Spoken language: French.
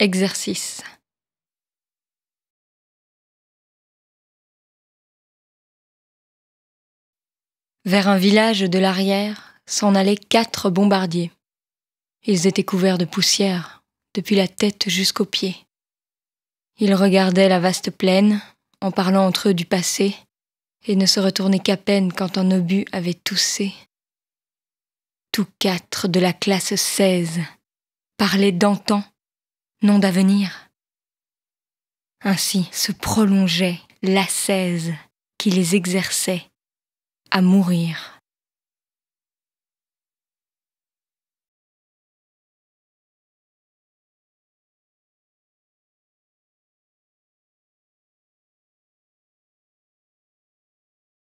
Exercice. Vers un village de l'arrière s'en allaient quatre bombardiers. Ils étaient couverts de poussière, depuis la tête jusqu'aux pieds. Ils regardaient la vaste plaine, en parlant entre eux du passé, et ne se retournaient qu'à peine quand un obus avait toussé. Tous quatre de la classe 16 parlaient d'antan non d'avenir. Ainsi se prolongeait l'ascèse qui les exerçait à mourir.